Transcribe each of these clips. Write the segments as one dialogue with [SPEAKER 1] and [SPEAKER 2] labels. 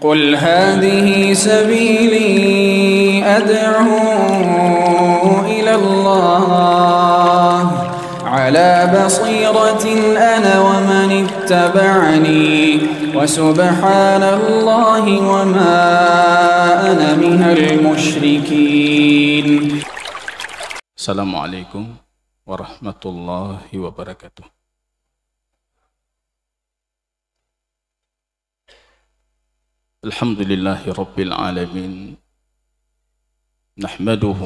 [SPEAKER 1] قل هذه سبيلي أدعو إلى الله على بصيرة أنا ومن اتبعني وسبحان الله وما أنا من المشركين السلام عليكم ورحمة الله وبركاته الحمد لله رب العالمين نحمده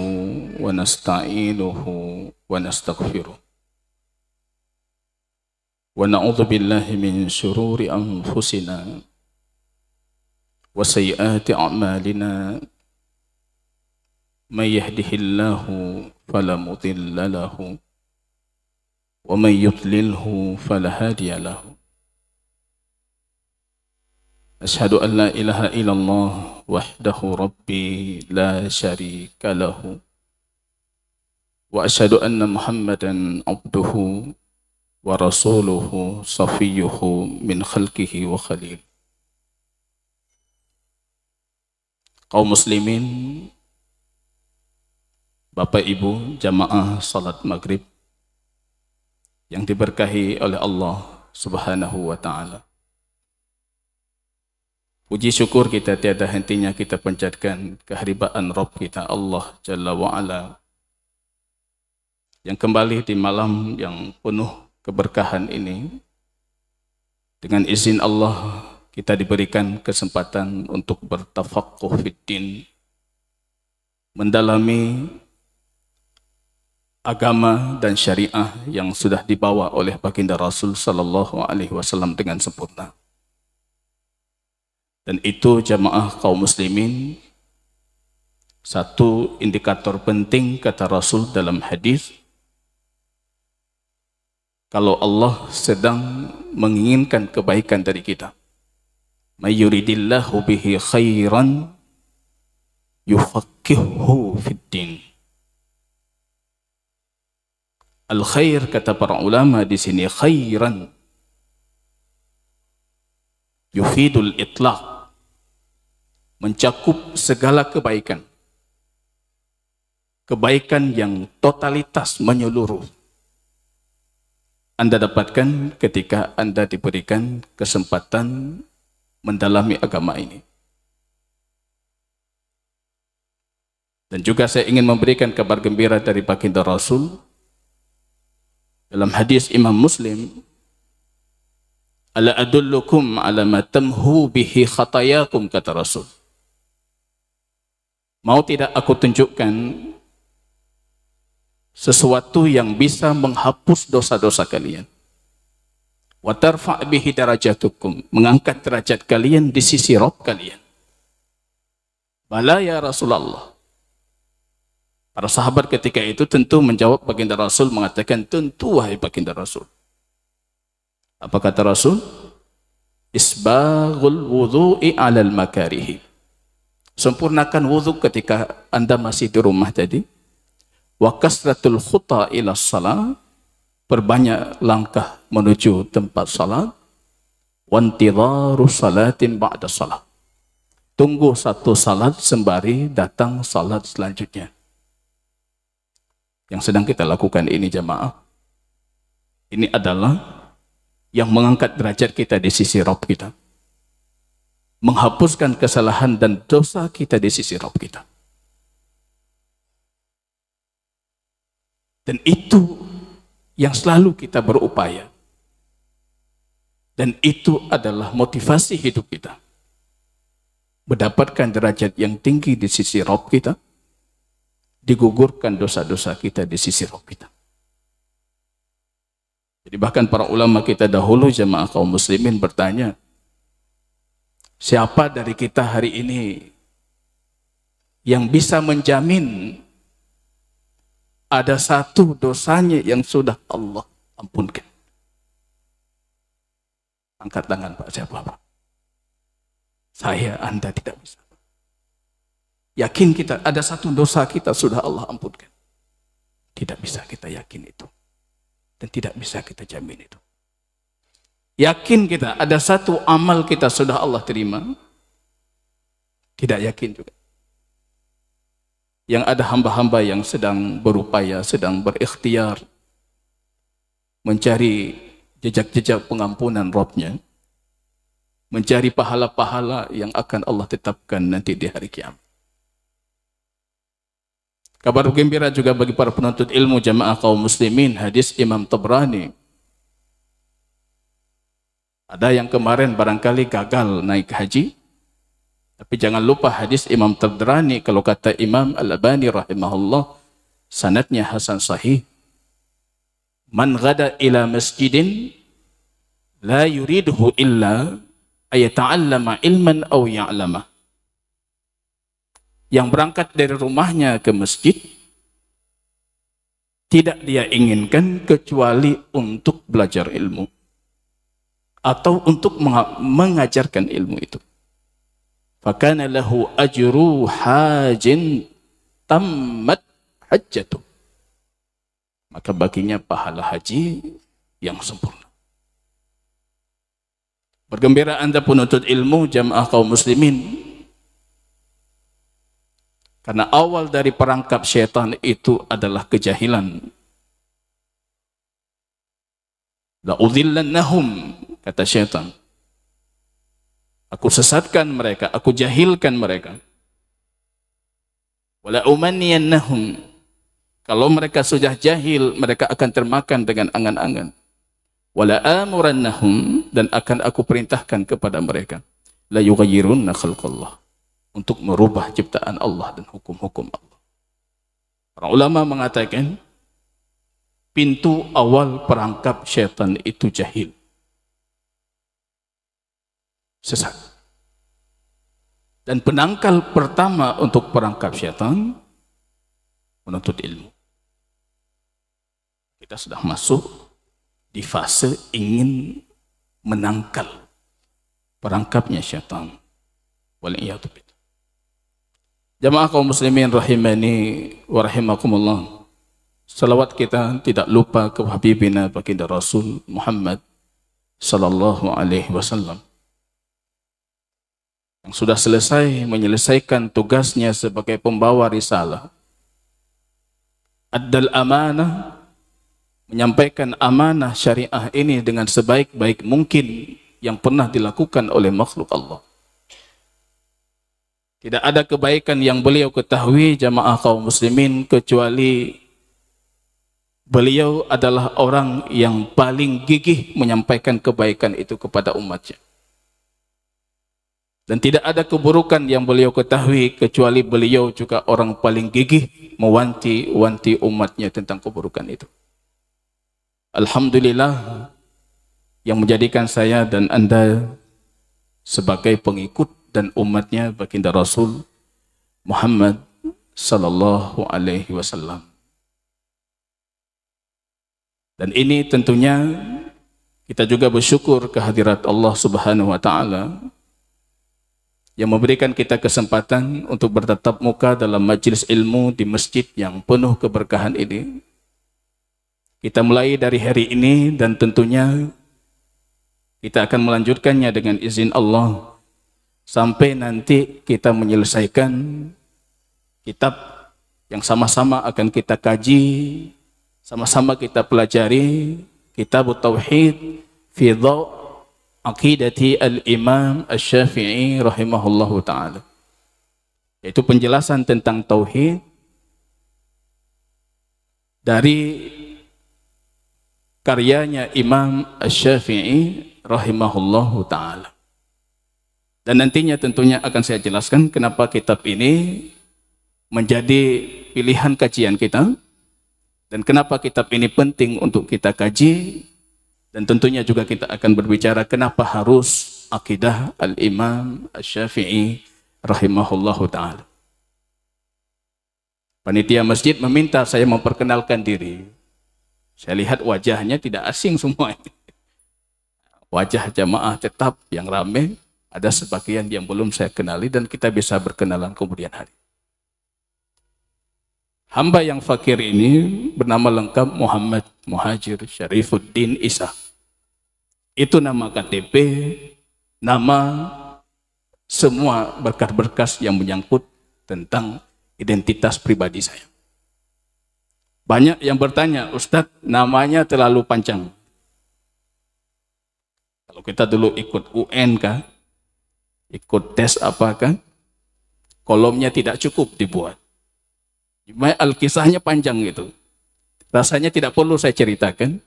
[SPEAKER 1] ونستعينه ونستغفره ونعوذ بالله من شرور أنفسنا وسيئات أعمالنا من يهده الله فلا مضل له ومن يضلله فلا هادي له أشهد أن لا إله إلا الله وحده ربي لا شريك له وأشهد أن محمدا عبده ورسوله صفيه من خلقه وخليل kaum muslimin Bapak Ibu jamaah salat maghrib yang diberkahi oleh Allah Subhanahu wa taala. Puji syukur kita tiada hentinya kita panjatkan keharibaan Rob kita Allah Jalla wa'ala yang kembali di malam yang penuh keberkahan ini dengan izin Allah kita diberikan kesempatan untuk bertafakuh fitin mendalami agama dan syariah yang sudah dibawa oleh baginda Rasul sallallahu alaihi wasallam dengan sempurna. Dan itu jamaah kaum muslimin satu indikator penting kata Rasul dalam hadis kalau Allah sedang menginginkan kebaikan dari kita. Mayuridillahu bihi khairan yufaqihhu fid din. Al khair kata para ulama di sini khairan yufidul itlaq mencakup segala kebaikan. Kebaikan yang totalitas menyeluruh. Anda dapatkan ketika Anda diberikan kesempatan mendalami agama ini. Dan juga saya ingin memberikan kabar gembira dari baginda Rasul dalam hadis Imam Muslim Ala adullukum ala ma tamhu bihi khatayakum kata Rasul. Mau tidak aku tunjukkan sesuatu yang bisa menghapus dosa-dosa kalian. Wa tarfa' bihi mengangkat derajat kalian di sisi Rob kalian. Bala ya Rasulullah. Para sahabat ketika itu tentu menjawab baginda Rasul mengatakan, tentu wahai baginda Rasul. Apa kata Rasul? Isbagul wudu'i alal makarihi Sempurnakan wudhu ketika Anda masih di rumah tadi. Wa kasratul khuta ila salat. Perbanyak langkah menuju tempat salat. Wa rusalah salatin ba'da salat. Tunggu satu salat sembari datang salat selanjutnya. Yang sedang kita lakukan ini jamaah. Ini adalah yang mengangkat derajat kita di sisi Rob kita menghapuskan kesalahan dan dosa kita di sisi Rabb kita. Dan itu yang selalu kita berupaya. Dan itu adalah motivasi hidup kita. Mendapatkan derajat yang tinggi di sisi Rob kita, digugurkan dosa-dosa kita di sisi Rob kita. Jadi bahkan para ulama kita dahulu jemaah kaum muslimin bertanya, Siapa dari kita hari ini yang bisa menjamin ada satu dosanya yang sudah Allah ampunkan? Angkat tangan Pak, siapa Pak? Saya, Anda tidak bisa. Yakin kita ada satu dosa kita sudah Allah ampunkan. Tidak bisa kita yakin itu. Dan tidak bisa kita jamin itu. Yakin kita ada satu amal kita sudah Allah terima? Tidak yakin juga. Yang ada hamba-hamba yang sedang berupaya, sedang berikhtiar mencari jejak-jejak pengampunan Robnya, mencari pahala-pahala yang akan Allah tetapkan nanti di hari kiamat. Kabar gembira juga bagi para penuntut ilmu jamaah kaum muslimin hadis Imam Tabrani ada yang kemarin barangkali gagal naik haji. Tapi jangan lupa hadis Imam Tadrani kalau kata Imam Al-Albani rahimahullah sanatnya hasan sahih. Man ghada ila masjidin la yuridhu illa ayata'allama ilman aw ya'lama. Yang berangkat dari rumahnya ke masjid tidak dia inginkan kecuali untuk belajar ilmu atau untuk mengajarkan ilmu itu. Fakana lahu ajru hajin tammat hajjatu. Maka baginya pahala haji yang sempurna. Bergembira Anda penuntut ilmu jamaah kaum muslimin. Karena awal dari perangkap syaitan itu adalah kejahilan. La'udhillannahum kata syaitan. Aku sesatkan mereka, aku jahilkan mereka. Wala umanniyannahum. Kalau mereka sudah jahil, mereka akan termakan dengan angan-angan. Wala amurannahum dan akan aku perintahkan kepada mereka la yughayyirunna khalqallah untuk merubah ciptaan Allah dan hukum-hukum Allah. Para ulama mengatakan pintu awal perangkap setan itu jahil sesat. Dan penangkal pertama untuk perangkap syaitan menuntut ilmu. Kita sudah masuk di fase ingin menangkal perangkapnya syaitan. Waliyatubillah. Jamaah kaum muslimin rahimani wa rahimakumullah. Salawat kita tidak lupa ke Habibina baginda Rasul Muhammad sallallahu alaihi wasallam yang sudah selesai menyelesaikan tugasnya sebagai pembawa risalah. Adal amanah menyampaikan amanah syariah ini dengan sebaik-baik mungkin yang pernah dilakukan oleh makhluk Allah. Tidak ada kebaikan yang beliau ketahui jamaah kaum muslimin kecuali beliau adalah orang yang paling gigih menyampaikan kebaikan itu kepada umatnya dan tidak ada keburukan yang beliau ketahui kecuali beliau juga orang paling gigih mewanti-wanti umatnya tentang keburukan itu. Alhamdulillah yang menjadikan saya dan Anda sebagai pengikut dan umatnya baginda Rasul Muhammad sallallahu alaihi wasallam. Dan ini tentunya kita juga bersyukur kehadirat Allah Subhanahu wa taala yang memberikan kita kesempatan untuk bertatap muka dalam majelis ilmu di masjid yang penuh keberkahan ini. Kita mulai dari hari ini dan tentunya kita akan melanjutkannya dengan izin Allah sampai nanti kita menyelesaikan kitab yang sama-sama akan kita kaji, sama-sama kita pelajari, kitab Tauhid, Fidha' aqidati al-imam al-syafi'i rahimahullahu ta'ala yaitu penjelasan tentang tauhid dari karyanya Imam Asy-Syafi'i rahimahullahu taala. Dan nantinya tentunya akan saya jelaskan kenapa kitab ini menjadi pilihan kajian kita dan kenapa kitab ini penting untuk kita kaji dan tentunya juga kita akan berbicara kenapa harus akidah Al-Imam Asy-Syafi'i rahimahullahu taala. Panitia masjid meminta saya memperkenalkan diri. Saya lihat wajahnya tidak asing semua Wajah jamaah tetap yang ramai, ada sebagian yang belum saya kenali dan kita bisa berkenalan kemudian hari. Hamba yang fakir ini bernama lengkap Muhammad Muhajir Syarifuddin Isa itu nama KTP, nama semua berkas-berkas yang menyangkut tentang identitas pribadi saya. Banyak yang bertanya, Ustadz namanya terlalu panjang. Kalau kita dulu ikut UN kan, ikut tes apa kan, kolomnya tidak cukup dibuat. Al-kisahnya panjang itu, Rasanya tidak perlu saya ceritakan.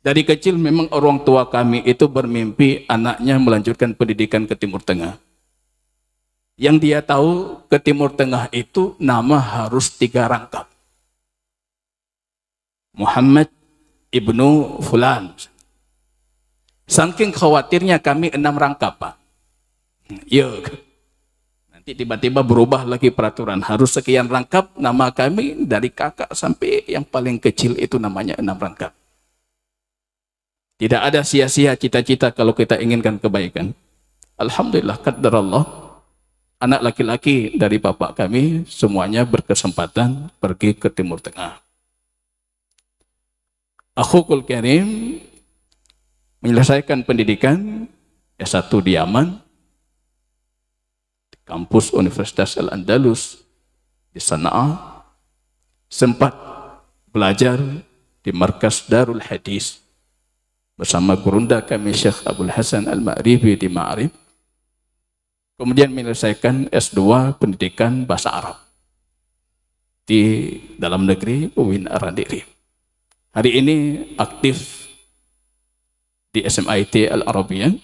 [SPEAKER 1] Dari kecil memang orang tua kami itu bermimpi anaknya melanjutkan pendidikan ke Timur Tengah. Yang dia tahu ke Timur Tengah itu nama harus tiga rangkap. Muhammad Ibnu Fulan. Saking khawatirnya kami enam rangkap, Pak. Yuk. Iya. Nanti tiba-tiba berubah lagi peraturan. Harus sekian rangkap nama kami dari kakak sampai yang paling kecil itu namanya enam rangkap. Tidak ada sia-sia cita-cita kalau kita inginkan kebaikan. Alhamdulillah, qadar Allah. Anak laki-laki dari bapak kami semuanya berkesempatan pergi ke Timur Tengah. Akhukul Karim menyelesaikan pendidikan S1 di Yaman, di kampus Universitas Al-Andalus, di Sana'a, sempat belajar di markas Darul Hadis bersama gurunda kami Syekh Abdul Hasan Al-Ma'rifi di Ma'rif. Kemudian menyelesaikan S2 pendidikan bahasa Arab di dalam negeri UIN Arandiri. Hari ini aktif di SMIT Al-Arabian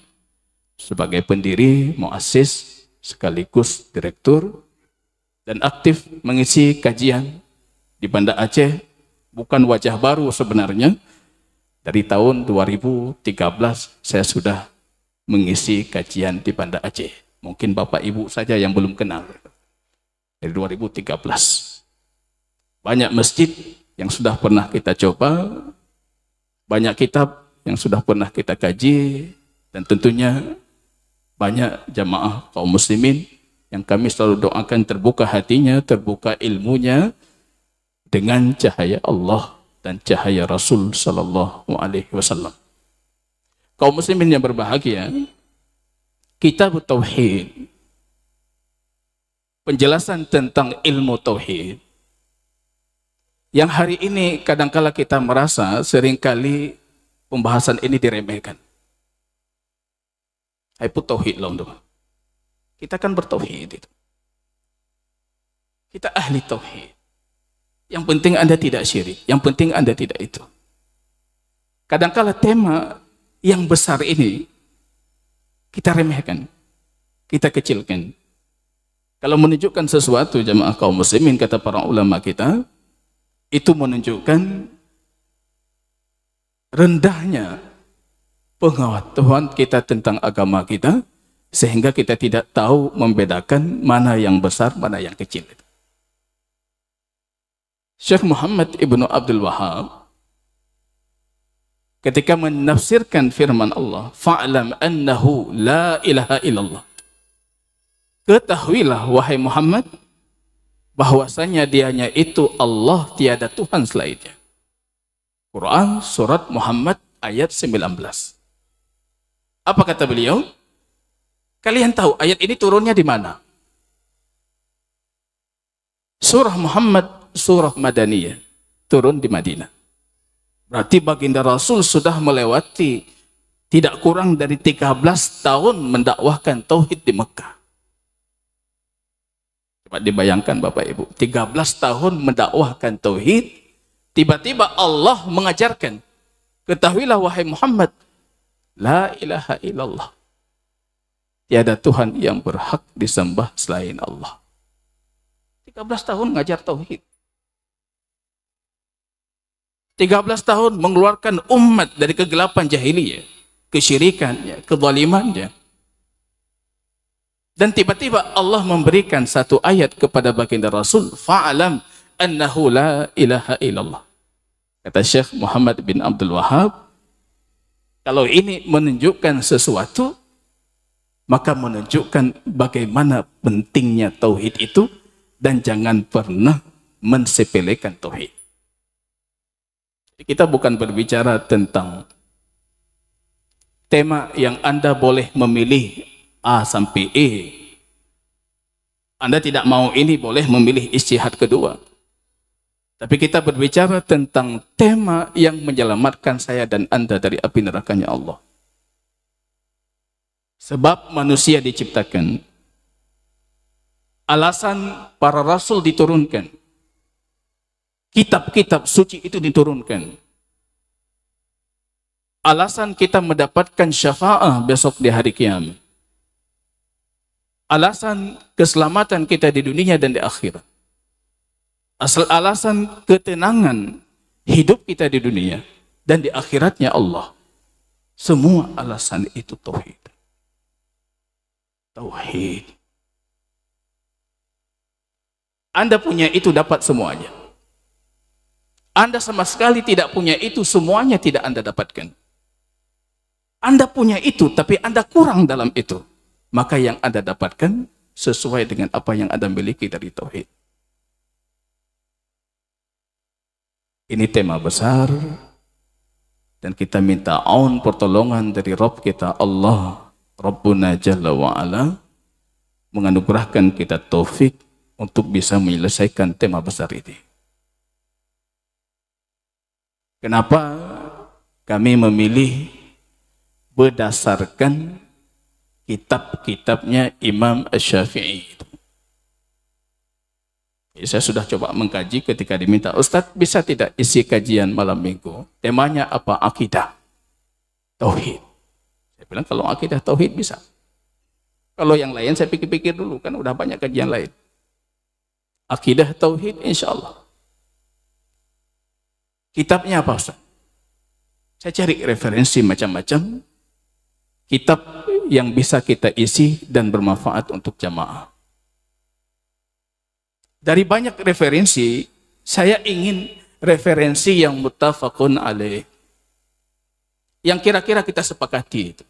[SPEAKER 1] sebagai pendiri, muassis, sekaligus direktur dan aktif mengisi kajian di Banda Aceh bukan wajah baru sebenarnya dari tahun 2013 saya sudah mengisi kajian di Banda Aceh. Mungkin Bapak Ibu saja yang belum kenal. Dari 2013. Banyak masjid yang sudah pernah kita coba, banyak kitab yang sudah pernah kita kaji, dan tentunya banyak jamaah kaum muslimin yang kami selalu doakan terbuka hatinya, terbuka ilmunya dengan cahaya Allah dan cahaya Rasul Sallallahu Alaihi Wasallam. Kaum muslimin yang berbahagia, kitab tauhid, penjelasan tentang ilmu tauhid, yang hari ini kadangkala kita merasa seringkali pembahasan ini diremehkan. Itu tauhid loh untuk Kita kan bertauhid itu. Kita ahli tauhid. Yang penting Anda tidak syirik, yang penting Anda tidak itu. Kadangkala tema yang besar ini kita remehkan, kita kecilkan. Kalau menunjukkan sesuatu jamaah kaum muslimin kata para ulama kita, itu menunjukkan rendahnya pengetahuan kita tentang agama kita sehingga kita tidak tahu membedakan mana yang besar, mana yang kecil. Syekh Muhammad Ibnu Abdul Wahab ketika menafsirkan firman Allah, "Fa'lam annahu la ilaha illallah." Ketahuilah wahai Muhammad bahwasanya dianya itu Allah tiada Tuhan selainnya. Quran surat Muhammad ayat 19. Apa kata beliau? Kalian tahu ayat ini turunnya di mana? Surah Muhammad surah Madaniyah turun di Madinah. Berarti baginda Rasul sudah melewati tidak kurang dari 13 tahun mendakwahkan tauhid di Mekah. Coba dibayangkan Bapak Ibu, 13 tahun mendakwahkan tauhid, tiba-tiba Allah mengajarkan, ketahuilah wahai Muhammad, la ilaha illallah. Tiada Tuhan yang berhak disembah selain Allah. 13 tahun ngajar tauhid. 13 tahun mengeluarkan umat dari kegelapan jahiliyah, kesyirikannya, kezalimannya. Dan tiba-tiba Allah memberikan satu ayat kepada baginda Rasul, fa'alam annahu la ilaha illallah. Kata Syekh Muhammad bin Abdul Wahab, kalau ini menunjukkan sesuatu, maka menunjukkan bagaimana pentingnya tauhid itu dan jangan pernah mensepelekan tauhid. Kita bukan berbicara tentang tema yang Anda boleh memilih A sampai E. Anda tidak mau ini boleh memilih istihad kedua. Tapi kita berbicara tentang tema yang menyelamatkan saya dan Anda dari api nerakanya Allah. Sebab manusia diciptakan. Alasan para rasul diturunkan kitab-kitab suci itu diturunkan. Alasan kita mendapatkan syafa'ah besok di hari kiamat. Alasan keselamatan kita di dunia dan di akhirat. Asal alasan ketenangan hidup kita di dunia dan di akhiratnya Allah. Semua alasan itu tauhid. Tauhid. Anda punya itu dapat semuanya. Anda sama sekali tidak punya itu, semuanya tidak Anda dapatkan. Anda punya itu, tapi Anda kurang dalam itu. Maka yang Anda dapatkan sesuai dengan apa yang Anda miliki dari Tauhid. Ini tema besar dan kita minta awan pertolongan dari Rob kita Allah Rabbuna Jalla wa'ala menganugerahkan kita taufik untuk bisa menyelesaikan tema besar ini. Kenapa kami memilih berdasarkan kitab-kitabnya Imam Syafi'i. Ya, saya sudah coba mengkaji ketika diminta, Ustadz bisa tidak isi kajian malam minggu? Temanya apa? Akidah. Tauhid. Saya bilang kalau akidah Tauhid bisa. Kalau yang lain saya pikir-pikir dulu, kan udah banyak kajian lain. Akidah Tauhid insya Allah. Kitabnya apa Ustaz? Saya cari referensi macam-macam kitab yang bisa kita isi dan bermanfaat untuk jamaah. Dari banyak referensi, saya ingin referensi yang mutafakun alaih. Yang kira-kira kita sepakati itu.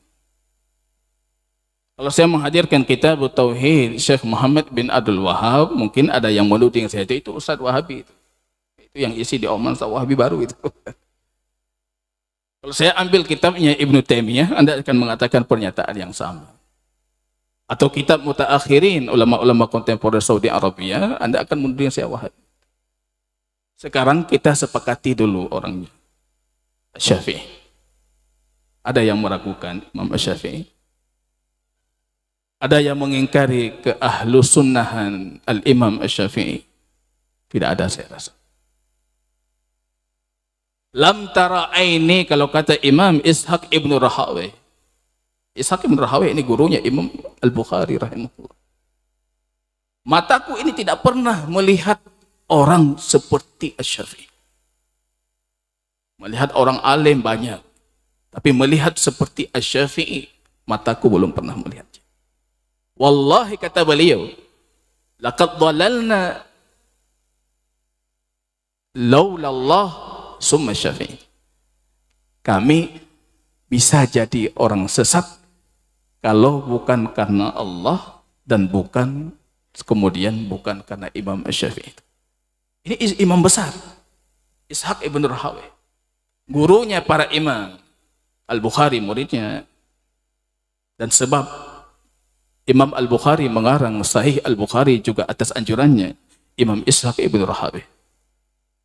[SPEAKER 1] Kalau saya menghadirkan kitab Tauhid Syekh Muhammad bin Abdul Wahab, mungkin ada yang menuding saya itu, itu Ustaz Wahabi itu itu yang isi di Oman Sawahabi baru itu kalau saya ambil kitabnya Ibnu Taimiyah Anda akan mengatakan pernyataan yang sama atau kitab mutaakhirin ulama-ulama kontemporer Saudi Arabia Anda akan menuding saya Wahabi sekarang kita sepakati dulu orangnya Syafi'i ada yang meragukan Imam Syafi'i ada yang mengingkari ke ahlu sunnahan al-imam syafi'i tidak ada saya rasa Lam tara aini kalau kata Imam Ishaq ibn Rahawi. Ishaq ibn Rahawi ini gurunya Imam Al-Bukhari rahimahullah. Mataku ini tidak pernah melihat orang seperti Asyafi. Melihat orang alim banyak. Tapi melihat seperti Asyafi'i, mataku belum pernah melihatnya. Wallahi kata beliau, laqad dhalalna laula Allah summa Syafi'i. Kami bisa jadi orang sesat kalau bukan karena Allah dan bukan kemudian bukan karena Imam Syafi'i. Ini imam besar. Ishaq ibn Rahawi. Gurunya para imam. Al-Bukhari muridnya. Dan sebab Imam Al-Bukhari mengarang Sahih Al-Bukhari juga atas anjurannya Imam Ishaq ibn Rahawi.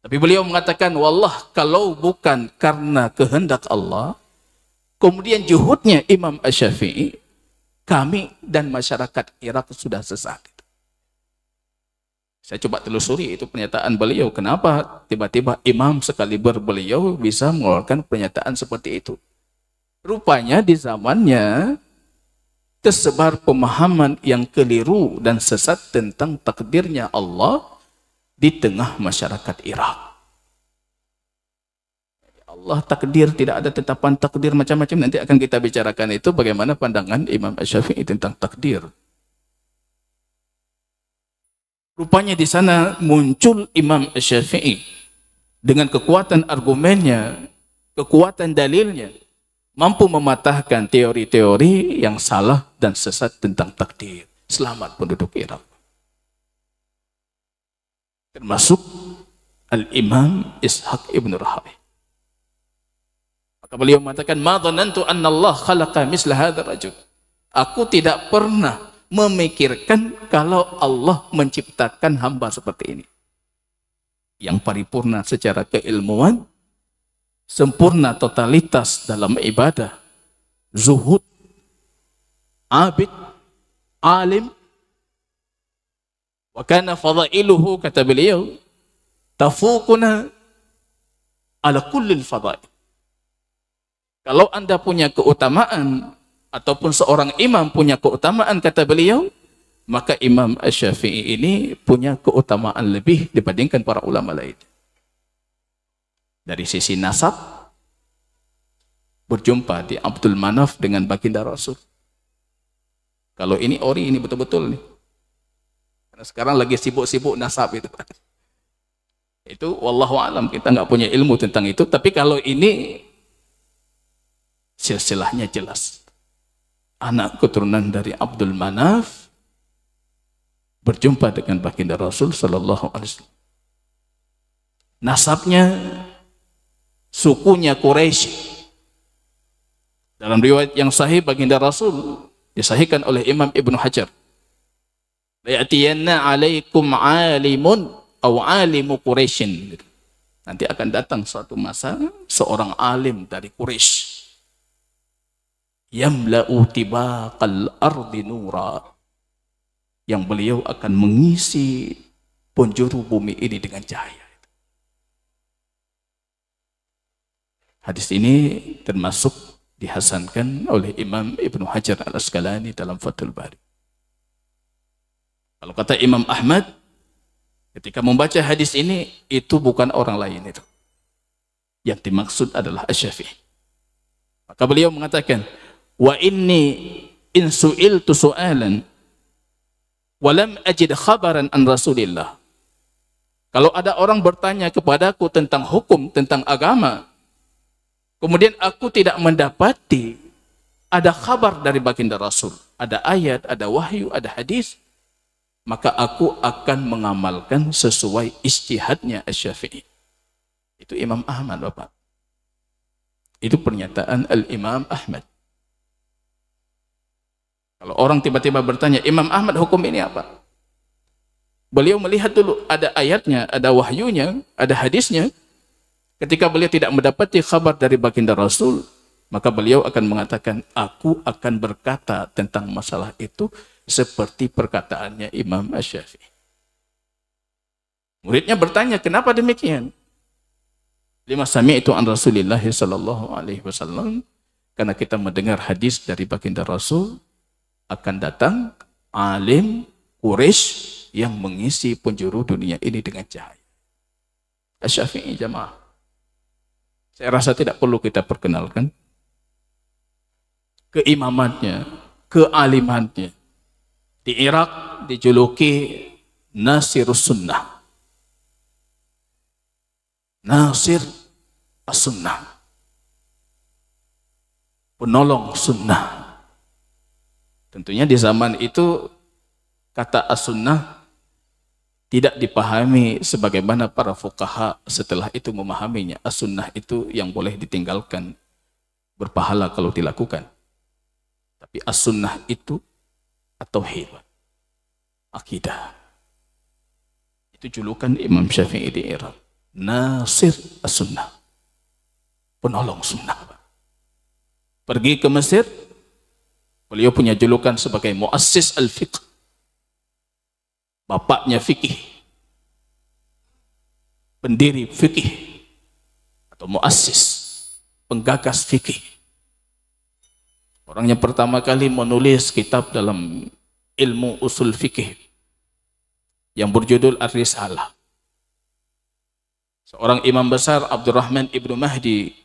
[SPEAKER 1] Tapi beliau mengatakan, Wallah kalau bukan karena kehendak Allah, kemudian juhudnya Imam Asyafi'i, kami dan masyarakat Irak sudah sesat. Saya coba telusuri itu pernyataan beliau. Kenapa tiba-tiba imam sekaliber beliau bisa mengeluarkan pernyataan seperti itu? Rupanya di zamannya tersebar pemahaman yang keliru dan sesat tentang takdirnya Allah di tengah masyarakat Irak. Ya Allah takdir, tidak ada tetapan takdir macam-macam. Nanti akan kita bicarakan itu bagaimana pandangan Imam Syafi'i tentang takdir. Rupanya di sana muncul Imam Syafi'i dengan kekuatan argumennya, kekuatan dalilnya, mampu mematahkan teori-teori yang salah dan sesat tentang takdir. Selamat penduduk Irak termasuk Al-Imam Ishaq Ibn Rahawi. Maka beliau mengatakan, "Ma dhanantu anna Allah khalaqa misla hadzal rajul." Aku tidak pernah memikirkan kalau Allah menciptakan hamba seperti ini. Yang paripurna secara keilmuan, sempurna totalitas dalam ibadah, zuhud, abid, alim, Wa kana fadailuhu kata beliau tafuquna ala kullil fadail. Kalau Anda punya keutamaan ataupun seorang imam punya keutamaan kata beliau, maka Imam Asy-Syafi'i ini punya keutamaan lebih dibandingkan para ulama lain. Dari sisi nasab berjumpa di Abdul Manaf dengan baginda Rasul. Kalau ini ori ini betul-betul nih sekarang lagi sibuk-sibuk nasab itu itu wallahu alam kita nggak punya ilmu tentang itu tapi kalau ini silsilahnya jelas anak keturunan dari Abdul Manaf berjumpa dengan baginda Rasul Shallallahu Alaihi Wasallam nasabnya sukunya Quraisy dalam riwayat yang sahih baginda Rasul disahihkan oleh Imam Ibnu Hajar Ya'tiyanna alaikum alimun aw alimu Quraisyin. Nanti akan datang suatu masa seorang alim dari Quraisy yamla'u tibaqal ardi nura yang beliau akan mengisi penjuru bumi ini dengan cahaya. Hadis ini termasuk dihasankan oleh Imam Ibnu Hajar Al-Asqalani dalam Fathul Bari. Kalau kata Imam Ahmad, ketika membaca hadis ini, itu bukan orang lain itu. Yang dimaksud adalah Asy-Syafi'i. Maka beliau mengatakan, Wa inni insu'iltu su'alan, lam ajid khabaran an Rasulillah. Kalau ada orang bertanya kepadaku tentang hukum, tentang agama, kemudian aku tidak mendapati ada kabar dari baginda Rasul. Ada ayat, ada wahyu, ada hadis maka aku akan mengamalkan sesuai istihadnya Asy-Syafi'i. Itu Imam Ahmad, Bapak. Itu pernyataan Al-Imam Ahmad. Kalau orang tiba-tiba bertanya, Imam Ahmad hukum ini apa? Beliau melihat dulu ada ayatnya, ada wahyunya, ada hadisnya. Ketika beliau tidak mendapati kabar dari baginda Rasul, maka beliau akan mengatakan, aku akan berkata tentang masalah itu seperti perkataannya Imam Syafi'i. Muridnya bertanya, "Kenapa demikian?" Lima sami itu an Rasulullah sallallahu alaihi wasallam karena kita mendengar hadis dari baginda Rasul akan datang alim Quraisy yang mengisi penjuru dunia ini dengan cahaya. Syafi'i jamaah. Saya rasa tidak perlu kita perkenalkan keimamannya, kealimannya, di Irak dijuluki Nasirus Sunnah. Nasir sunnah Penolong Sunnah. Tentunya di zaman itu kata As-Sunnah tidak dipahami sebagaimana para fukaha setelah itu memahaminya. As-Sunnah itu yang boleh ditinggalkan. Berpahala kalau dilakukan. Tapi As-Sunnah itu atau tauhid akidah. Itu julukan Imam Syafi'i di Irak. Nasir as-sunnah. Penolong sunnah. Pergi ke Mesir, beliau punya julukan sebagai Muassis al-Fiqh. Bapaknya fikih. Pendiri fikih. Atau Muassis. Penggagas fikih. Orang yang pertama kali menulis kitab dalam ilmu usul fikih yang berjudul Ar-Risalah. Seorang imam besar Abdurrahman Ibnu Mahdi.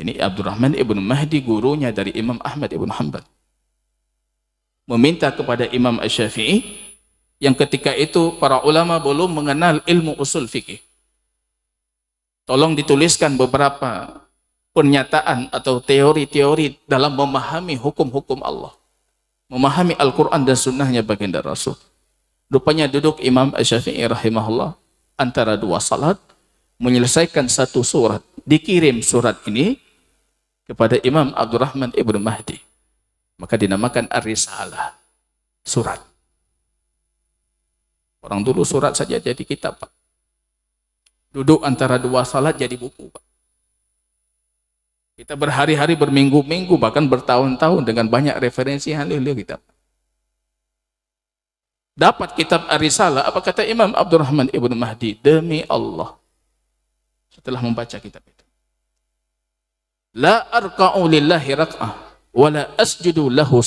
[SPEAKER 1] Ini Abdurrahman Ibnu Mahdi gurunya dari Imam Ahmad Ibnu Hanbal. Meminta kepada Imam Asy-Syafi'i yang ketika itu para ulama belum mengenal ilmu usul fikih. Tolong dituliskan beberapa pernyataan atau teori-teori dalam memahami hukum-hukum Allah. Memahami Al-Quran dan sunnahnya baginda Rasul. Rupanya duduk Imam Syafi'i rahimahullah antara dua salat, menyelesaikan satu surat. Dikirim surat ini kepada Imam Abdurrahman Ibn Mahdi. Maka dinamakan Ar-Risalah, surat. Orang dulu surat saja jadi kitab, Pak. Duduk antara dua salat jadi buku, Pak. Kita berhari-hari, berminggu-minggu, bahkan bertahun-tahun dengan banyak referensi halil kitab. Dapat kitab Arisalah, apa kata Imam Abdurrahman Ibn Mahdi? Demi Allah. Setelah membaca kitab itu. La arka'u lillahi rak'ah, wa la asjudu lahu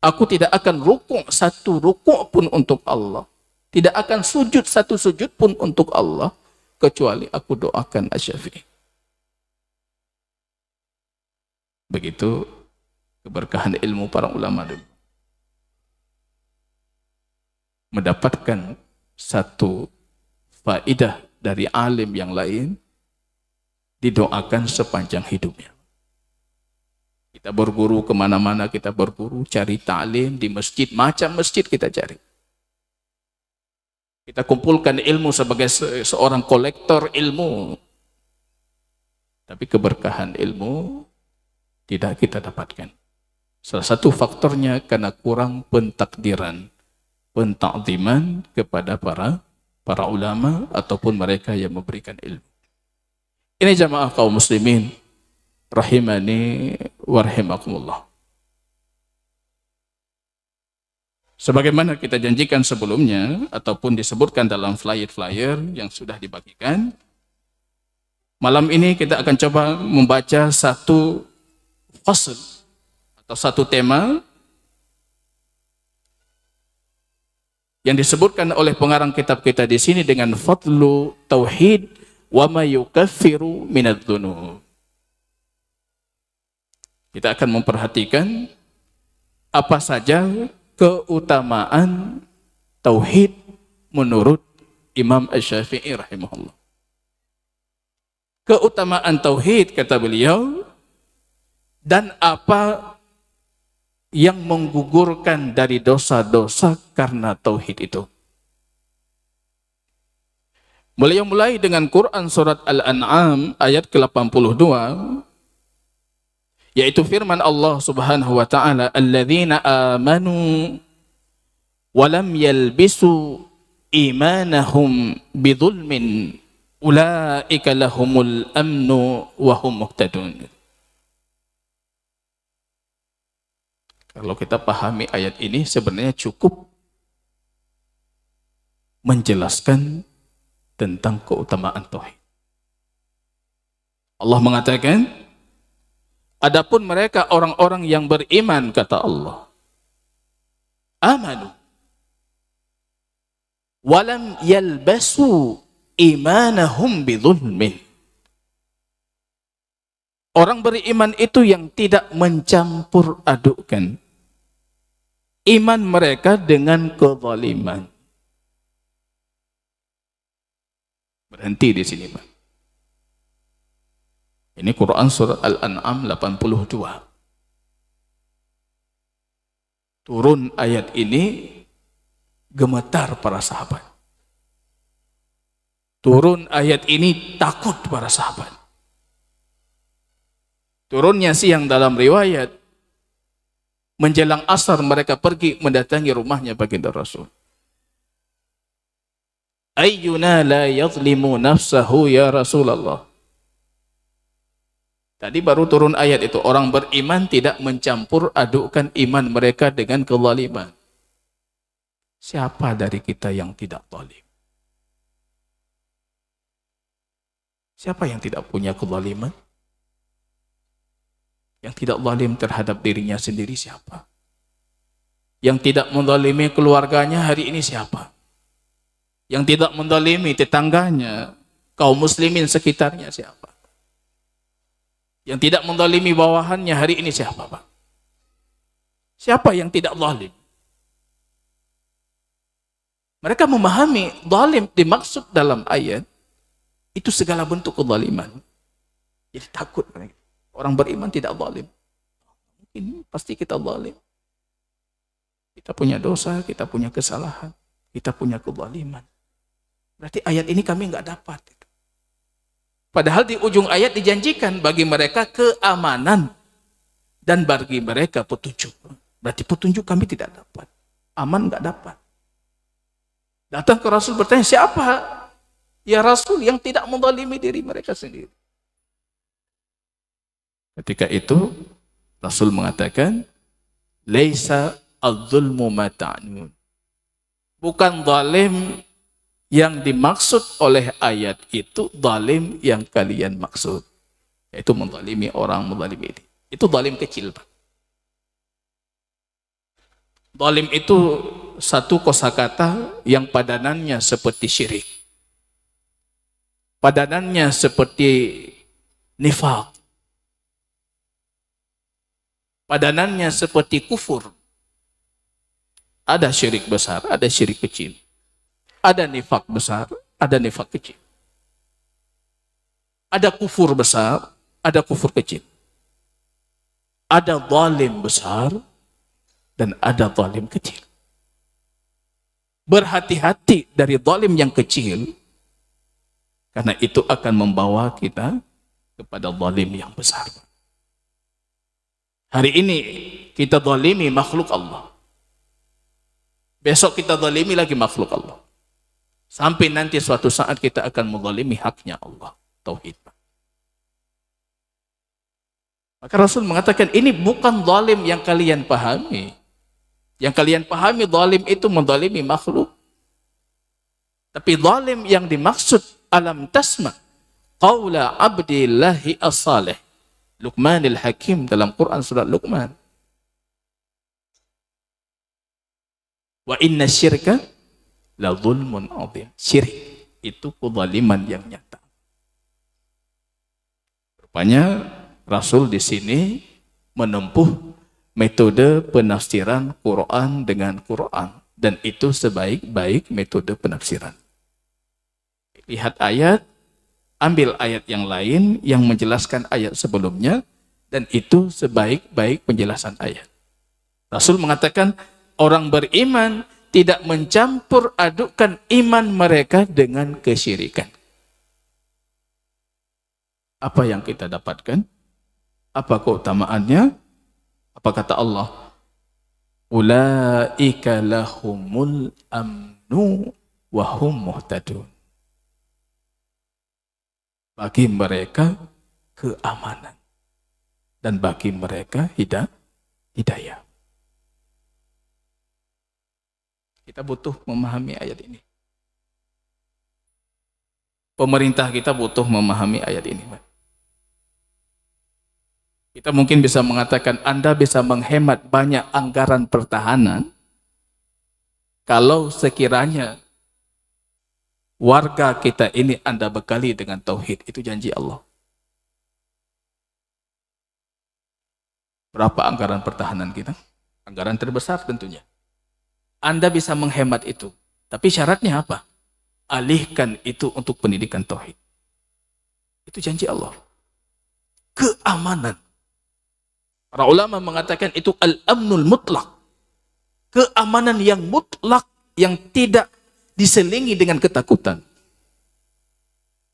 [SPEAKER 1] Aku tidak akan rukuk satu rukuk pun untuk Allah. Tidak akan sujud satu sujud pun untuk Allah. Kecuali aku doakan asyafi'i. Begitu keberkahan ilmu para ulama dulu. Mendapatkan satu faidah dari alim yang lain didoakan sepanjang hidupnya. Kita berguru kemana-mana, kita berguru, cari ta'lim di masjid, macam masjid kita cari. Kita kumpulkan ilmu sebagai se seorang kolektor ilmu. Tapi keberkahan ilmu tidak kita dapatkan. Salah satu faktornya karena kurang pentakdiran, pentakdiman kepada para para ulama ataupun mereka yang memberikan ilmu. Ini jamaah kaum muslimin rahimani warhamakumullah Sebagaimana kita janjikan sebelumnya ataupun disebutkan dalam flyer-flyer yang sudah dibagikan, malam ini kita akan coba membaca satu fasl atau satu tema yang disebutkan oleh pengarang kitab kita di sini dengan fadlu tauhid wa ma yukaffiru minadz dzunub. Kita akan memperhatikan apa saja keutamaan tauhid menurut Imam Asy-Syafi'i rahimahullah. Keutamaan tauhid kata beliau dan apa yang menggugurkan dari dosa-dosa karena tauhid itu. Beliau mulai dengan Quran surat Al-An'am ayat ke-82 yaitu firman Allah Subhanahu wa taala alladzina amanu wa lam yalbisu imanahum bidhulmin ulaika lahumul amnu wa hum muhtadun Kalau kita pahami ayat ini sebenarnya cukup menjelaskan tentang keutamaan tauhid. Allah mengatakan, adapun mereka orang-orang yang beriman kata Allah, amanu walam yalbasu imanahum bidhulmin. Orang beriman itu yang tidak mencampur adukkan iman mereka dengan kezaliman. Berhenti di sini, Pak. Ini Quran surat Al-An'am 82. Turun ayat ini gemetar para sahabat. Turun ayat ini takut para sahabat. Turunnya siang dalam riwayat Menjelang asar mereka pergi mendatangi rumahnya baginda Rasul. Ayyuna la yadlimu nafsahu ya Rasulullah. Tadi baru turun ayat itu. Orang beriman tidak mencampur adukkan iman mereka dengan kezaliman. Siapa dari kita yang tidak zalim? Siapa yang tidak punya kezaliman? Yang tidak zalim terhadap dirinya sendiri siapa? Yang tidak mendalimi keluarganya hari ini siapa? Yang tidak mendalimi tetangganya, kaum muslimin sekitarnya siapa? Yang tidak mendalimi bawahannya hari ini siapa, Pak? Siapa yang tidak zalim? Mereka memahami zalim dimaksud dalam ayat itu segala bentuk kezaliman. Jadi takut mereka. Orang beriman tidak zalim. Mungkin pasti kita zalim. Kita punya dosa, kita punya kesalahan, kita punya kezaliman. Berarti ayat ini kami nggak dapat. Padahal di ujung ayat dijanjikan bagi mereka keamanan dan bagi mereka petunjuk. Berarti petunjuk kami tidak dapat. Aman nggak dapat. Datang ke Rasul bertanya, siapa? Ya Rasul yang tidak mendalimi diri mereka sendiri. Ketika itu Rasul mengatakan, "Laisa adzulmu mata'nun." Bukan zalim yang dimaksud oleh ayat itu zalim yang kalian maksud. Yaitu menzalimi orang menzalimi ini. Itu zalim kecil, Pak. Zalim itu satu kosakata yang padanannya seperti syirik. Padanannya seperti nifak padanannya seperti kufur. Ada syirik besar, ada syirik kecil. Ada nifak besar, ada nifak kecil. Ada kufur besar, ada kufur kecil. Ada zalim besar dan ada zalim kecil. Berhati-hati dari zalim yang kecil karena itu akan membawa kita kepada zalim yang besar. Hari ini kita dolimi makhluk Allah. Besok kita dolimi lagi makhluk Allah. Sampai nanti suatu saat kita akan mendolimi haknya Allah. Tauhid. Maka Rasul mengatakan ini bukan dolim yang kalian pahami. Yang kalian pahami dolim itu mendolimi makhluk. Tapi dolim yang dimaksud alam tasma. Qawla abdillahi as-salih Luqmanil Hakim dalam Quran surat Luqman. Wa inna syirka la zulmun azim. Syirik itu kezaliman yang nyata. Rupanya Rasul di sini menempuh metode penafsiran Quran dengan Quran dan itu sebaik-baik metode penafsiran. Lihat ayat ambil ayat yang lain yang menjelaskan ayat sebelumnya dan itu sebaik-baik penjelasan ayat. Rasul mengatakan orang beriman tidak mencampur adukkan iman mereka dengan kesyirikan. Apa yang kita dapatkan? Apa keutamaannya? Apa kata Allah? Ulaika lahumul amnu wa muhtadun. Bagi mereka keamanan. Dan bagi mereka hidayah. hidayah. Kita butuh memahami ayat ini. Pemerintah kita butuh memahami ayat ini. Kita mungkin bisa mengatakan Anda bisa menghemat banyak anggaran pertahanan kalau sekiranya warga kita ini Anda bekali dengan tauhid. Itu janji Allah. Berapa anggaran pertahanan kita? Anggaran terbesar tentunya. Anda bisa menghemat itu. Tapi syaratnya apa? Alihkan itu untuk pendidikan tauhid. Itu janji Allah. Keamanan. Para ulama mengatakan itu al-amnul mutlak. Keamanan yang mutlak yang tidak diselingi dengan ketakutan.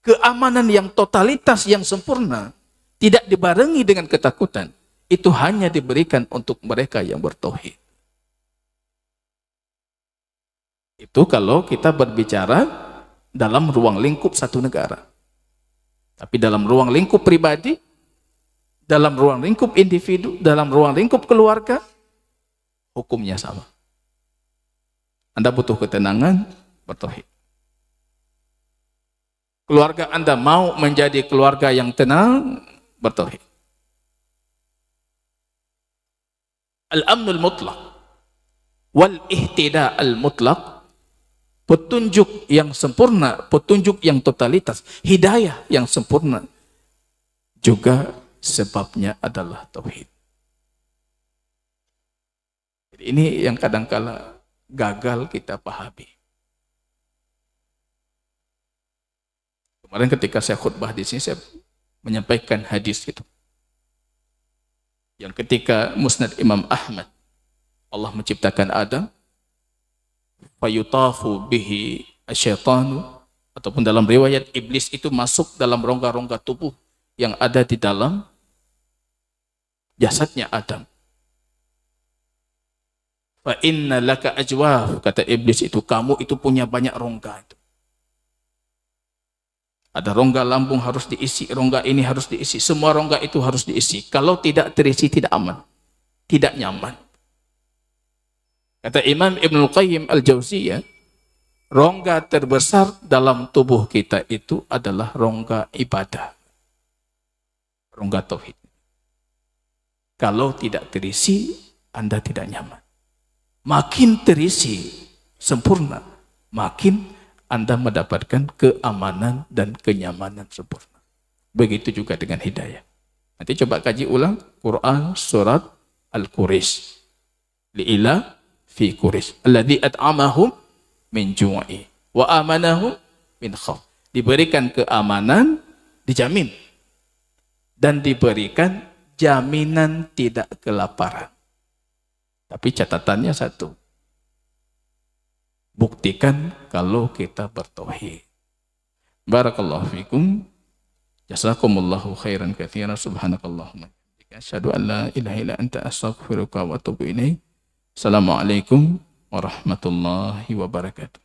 [SPEAKER 1] Keamanan yang totalitas yang sempurna tidak dibarengi dengan ketakutan. Itu hanya diberikan untuk mereka yang bertauhid. Itu kalau kita berbicara dalam ruang lingkup satu negara. Tapi dalam ruang lingkup pribadi, dalam ruang lingkup individu, dalam ruang lingkup keluarga, hukumnya sama. Anda butuh ketenangan, bertauhid. Keluarga Anda mau menjadi keluarga yang tenang, bertauhid. Al-amnul mutlak wal ihtida al mutlak petunjuk yang sempurna, petunjuk yang totalitas, hidayah yang sempurna juga sebabnya adalah tauhid. Ini yang kadangkala gagal kita pahami. Kemarin ketika saya khutbah di sini saya menyampaikan hadis itu. Yang ketika Musnad Imam Ahmad Allah menciptakan Adam fayutafu bihi asyaitanu ataupun dalam riwayat iblis itu masuk dalam rongga-rongga tubuh yang ada di dalam jasadnya Adam. Fa inna laka ajwaf kata iblis itu kamu itu punya banyak rongga itu. Ada rongga lambung harus diisi, rongga ini harus diisi, semua rongga itu harus diisi. Kalau tidak terisi tidak aman, tidak nyaman. Kata Imam Ibn Qayyim Al-Jauziyah, rongga terbesar dalam tubuh kita itu adalah rongga ibadah. Rongga tauhid. Kalau tidak terisi, Anda tidak nyaman. Makin terisi, sempurna, makin anda mendapatkan keamanan dan kenyamanan sempurna. Begitu juga dengan hidayah. Nanti coba kaji ulang Quran surat Al-Quraish. Li'ila fi Quraish. Alladhi at'amahum min ju'i wa amanahum min khawf. Diberikan keamanan, dijamin. Dan diberikan jaminan tidak kelaparan. Tapi catatannya satu, buktikan kalau kita bertauhid. Barakallahu fikum. Jazakumullahu khairan katsiran subhanakallahumma. Asyhadu an la ilaha illa anta astaghfiruka wa atubu ilaik. Assalamualaikum warahmatullahi wabarakatuh.